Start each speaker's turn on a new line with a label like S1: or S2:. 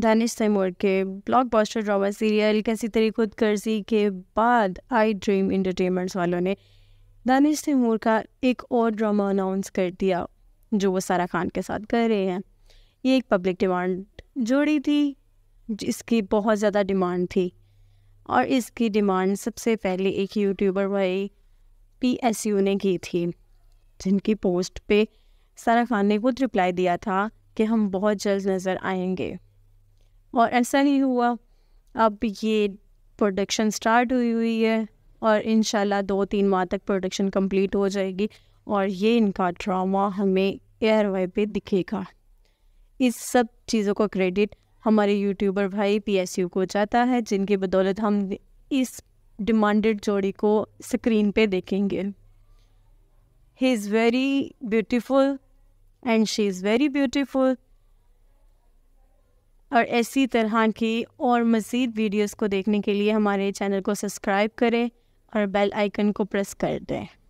S1: दानिश तैमूर के blockbuster drama serial कैसी तेरी खुद कर्जी के बाद आई ड्रीम इंटरटेनमेंट्स वालों ने दानिश तैमूर का एक और ड्रामा अनाउंस कर दिया जो वो सारा खान के साथ कर रहे हैं ये एक पब्लिक डिमांड जोड़ी थी जिसकी बहुत ज़्यादा डिमांड थी और इसकी डिमांड सबसे पहले एक यूट्यूबर भाई पी एस यू ने की थी जिनकी पोस्ट पे सारा खान ने खुद रिप्लाई दिया था कि हम बहुत जल्द नज़र आएंगे और ऐसा ही हुआ अब ये प्रोडक्शन स्टार्ट हुई हुई है और इन दो तीन माह तक प्रोडक्शन कंप्लीट हो जाएगी और ये इनका ड्रामा हमें एयरवे पे दिखेगा इस सब चीज़ों का क्रेडिट हमारे यूट्यूबर भाई पी को जाता है जिनकी बदौलत हम इस डिमांडेड जोड़ी को स्क्रीन पे देखेंगे he is very beautiful and she is very beautiful और ऐसी तरह की और मज़ीद वीडियोस को देखने के लिए हमारे चैनल को सब्सक्राइब करें और बेल आइकन को प्रेस कर दें